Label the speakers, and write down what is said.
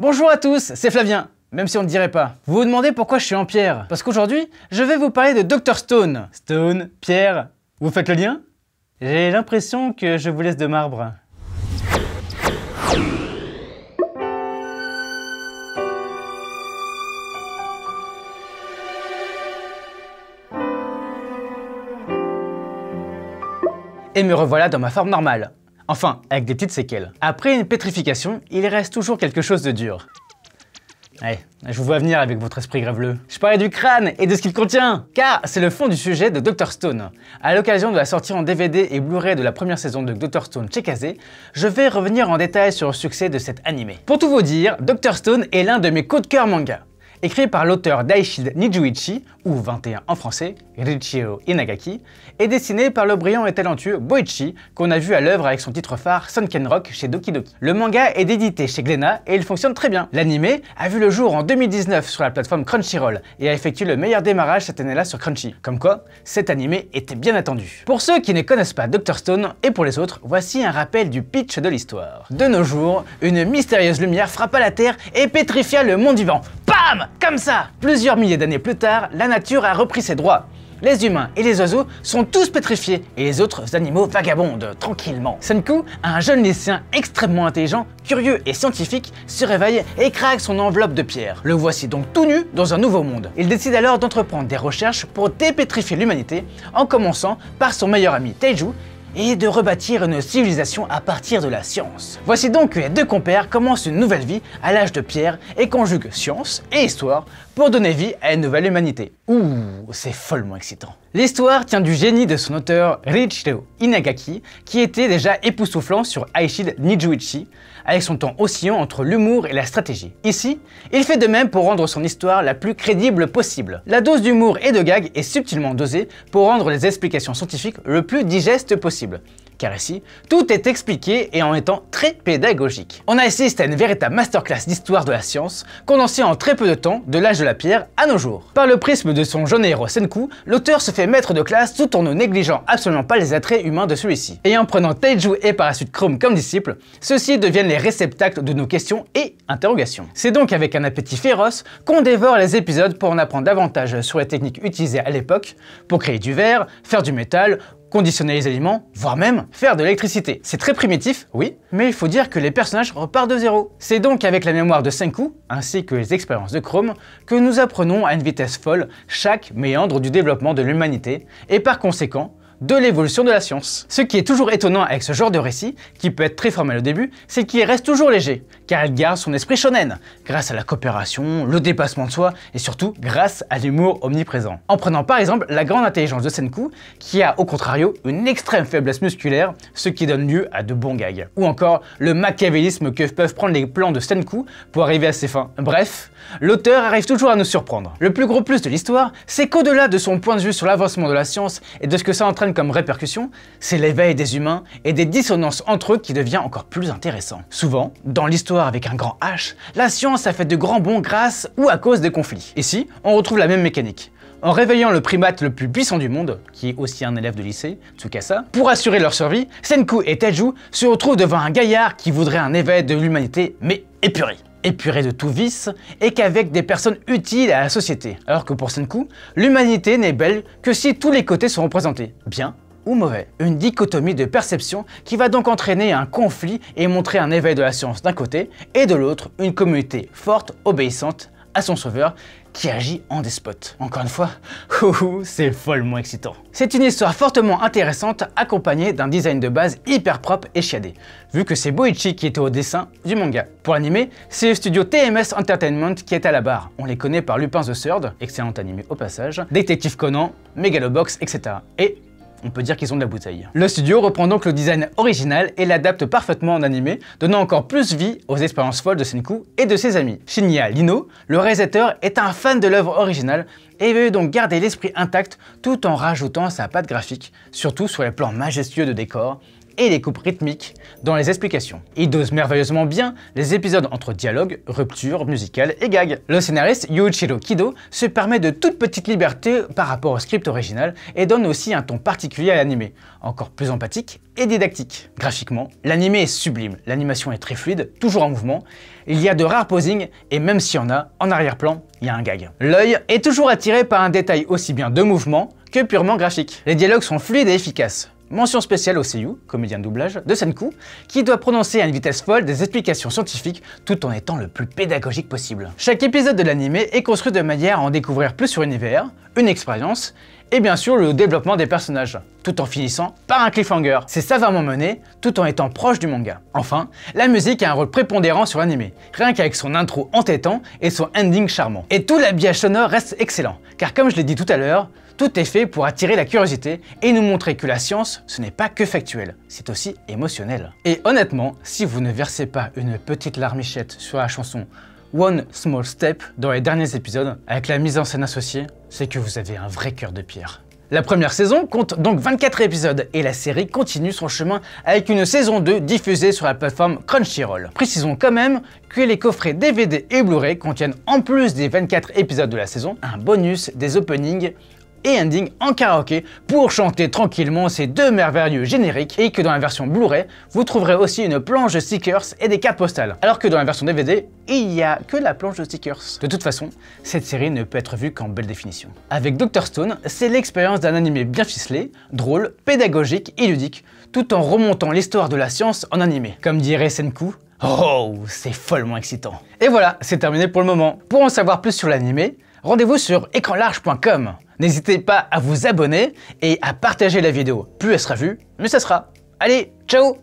Speaker 1: Bonjour à tous, c'est Flavien, même si on ne dirait pas. Vous vous demandez pourquoi je suis en pierre Parce qu'aujourd'hui, je vais vous parler de Dr Stone. Stone, pierre, vous faites le lien J'ai l'impression que je vous laisse de marbre. Et me revoilà dans ma forme normale. Enfin, avec des petites séquelles. Après une pétrification, il reste toujours quelque chose de dur. Allez, eh, je vous vois venir avec votre esprit grèveleux. Je parlais du crâne et de ce qu'il contient, car c'est le fond du sujet de Dr Stone. À l'occasion de la sortie en DVD et Blu-ray de la première saison de Dr Stone Chekazé, je vais revenir en détail sur le succès de cet animé. Pour tout vous dire, Dr Stone est l'un de mes coups de cœur manga écrit par l'auteur Daishid Nijuichi, ou 21 en français, Richiro Inagaki, et dessiné par le brillant et talentueux Boichi, qu'on a vu à l'œuvre avec son titre phare Sunken Rock chez Doki Doki. Le manga est édité chez Glena et il fonctionne très bien. L'anime a vu le jour en 2019 sur la plateforme Crunchyroll et a effectué le meilleur démarrage cette année-là sur Crunchy. Comme quoi, cet anime était bien attendu. Pour ceux qui ne connaissent pas Dr Stone, et pour les autres, voici un rappel du pitch de l'histoire. De nos jours, une mystérieuse lumière frappa la Terre et pétrifia le monde vivant. Comme ça Plusieurs milliers d'années plus tard, la nature a repris ses droits. Les humains et les oiseaux sont tous pétrifiés et les autres animaux vagabondent tranquillement. Senku, un jeune lycéen extrêmement intelligent, curieux et scientifique, se réveille et craque son enveloppe de pierre. Le voici donc tout nu dans un nouveau monde. Il décide alors d'entreprendre des recherches pour dépétrifier l'humanité en commençant par son meilleur ami Taiju et de rebâtir une civilisation à partir de la science. Voici donc que les deux compères commencent une nouvelle vie à l'âge de pierre et conjuguent science et histoire pour donner vie à une nouvelle humanité. Ouh, c'est follement excitant. L'histoire tient du génie de son auteur Richiro Inagaki, qui était déjà époustouflant sur Aishid Nijuichi, avec son temps oscillant entre l'humour et la stratégie. Ici, il fait de même pour rendre son histoire la plus crédible possible. La dose d'humour et de gag est subtilement dosée pour rendre les explications scientifiques le plus digeste possible car ici, tout est expliqué et en étant très pédagogique. On assiste à une véritable masterclass d'histoire de la science, condensée en très peu de temps de l'âge de la pierre à nos jours. Par le prisme de son jeune héros Senku, l'auteur se fait maître de classe tout en ne négligeant absolument pas les attraits humains de celui-ci. Et en prenant Taiju et par la suite Chrome comme disciples, ceux-ci deviennent les réceptacles de nos questions et interrogations. C'est donc avec un appétit féroce qu'on dévore les épisodes pour en apprendre davantage sur les techniques utilisées à l'époque pour créer du verre, faire du métal conditionner les aliments, voire même faire de l'électricité. C'est très primitif, oui, mais il faut dire que les personnages repartent de zéro. C'est donc avec la mémoire de Senku, ainsi que les expériences de Chrome, que nous apprenons à une vitesse folle chaque méandre du développement de l'humanité, et par conséquent, de l'évolution de la science. Ce qui est toujours étonnant avec ce genre de récit, qui peut être très formel au début, c'est qu'il reste toujours léger, car il garde son esprit shonen, grâce à la coopération, le dépassement de soi, et surtout grâce à l'humour omniprésent. En prenant par exemple la grande intelligence de Senku, qui a au contrario une extrême faiblesse musculaire, ce qui donne lieu à de bons gags. Ou encore le machiavélisme que peuvent prendre les plans de Senku pour arriver à ses fins. Bref, l'auteur arrive toujours à nous surprendre. Le plus gros plus de l'histoire, c'est qu'au-delà de son point de vue sur l'avancement de la science et de ce que ça entraîne comme répercussion, c'est l'éveil des humains et des dissonances entre eux qui devient encore plus intéressant. Souvent, dans l'histoire avec un grand H, la science a fait de grands bons grâce ou à cause des conflits. Ici, on retrouve la même mécanique en réveillant le primate le plus puissant du monde, qui est aussi un élève de lycée, Tsukasa, pour assurer leur survie, Senku et Teju se retrouvent devant un gaillard qui voudrait un éveil de l'humanité, mais épuré épuré de tout vice et qu'avec des personnes utiles à la société. Alors que pour Senku, l'humanité n'est belle que si tous les côtés sont représentés, bien ou mauvais. Une dichotomie de perception qui va donc entraîner un conflit et montrer un éveil de la science d'un côté et de l'autre une communauté forte, obéissante à son sauveur qui agit en despote. Encore une fois, c'est follement excitant. C'est une histoire fortement intéressante accompagnée d'un design de base hyper propre et chiadé, vu que c'est Boichi qui était au dessin du manga. Pour animer, c'est le studio TMS Entertainment qui est à la barre. On les connaît par Lupin the Third, excellent animé au passage, Détective Conan, Megalobox, etc. Et on peut dire qu'ils ont de la bouteille. Le studio reprend donc le design original et l'adapte parfaitement en animé, donnant encore plus vie aux expériences folles de Senku et de ses amis. Shinya Lino, le réalisateur, est un fan de l'œuvre originale et veut donc garder l'esprit intact tout en rajoutant sa patte graphique, surtout sur les plans majestueux de décor et les coupes rythmiques dans les explications. Il dose merveilleusement bien les épisodes entre dialogues, ruptures musicales et gags. Le scénariste Yuichiro Kido se permet de toute petite liberté par rapport au script original et donne aussi un ton particulier à l'animé, encore plus empathique et didactique. Graphiquement, l'animé est sublime, l'animation est très fluide, toujours en mouvement, il y a de rares posings et même s'il y en a, en arrière-plan, il y a un gag. L'œil est toujours attiré par un détail aussi bien de mouvement que purement graphique. Les dialogues sont fluides et efficaces, Mention spéciale au Seiyu, comédien de doublage, de Senku, qui doit prononcer à une vitesse folle des explications scientifiques tout en étant le plus pédagogique possible. Chaque épisode de l'anime est construit de manière à en découvrir plus sur l'univers, une expérience, et bien sûr le développement des personnages, tout en finissant par un cliffhanger. C'est savamment mené, tout en étant proche du manga. Enfin, la musique a un rôle prépondérant sur l'anime, rien qu'avec son intro entêtant et son ending charmant. Et tout l'habillage sonore reste excellent, car comme je l'ai dit tout à l'heure, tout est fait pour attirer la curiosité et nous montrer que la science, ce n'est pas que factuel, c'est aussi émotionnel. Et honnêtement, si vous ne versez pas une petite larmichette sur la chanson One Small Step dans les derniers épisodes, avec la mise en scène associée, c'est que vous avez un vrai cœur de pierre. La première saison compte donc 24 épisodes et la série continue son chemin avec une saison 2 diffusée sur la plateforme Crunchyroll. Précisons quand même que les coffrets DVD et Blu-ray contiennent en plus des 24 épisodes de la saison un bonus des openings et Ending en karaoké pour chanter tranquillement ces deux merveilleux génériques et que dans la version Blu-ray, vous trouverez aussi une planche de stickers et des cartes postales. Alors que dans la version DVD, il n'y a que la planche de stickers. De toute façon, cette série ne peut être vue qu'en belle définition. Avec Dr Stone, c'est l'expérience d'un animé bien ficelé, drôle, pédagogique et ludique, tout en remontant l'histoire de la science en animé. Comme dirait Senku, Oh, c'est follement excitant. Et voilà, c'est terminé pour le moment. Pour en savoir plus sur l'animé, rendez-vous sur écranlarge.com. N'hésitez pas à vous abonner et à partager la vidéo. Plus elle sera vue, mieux ça sera. Allez, ciao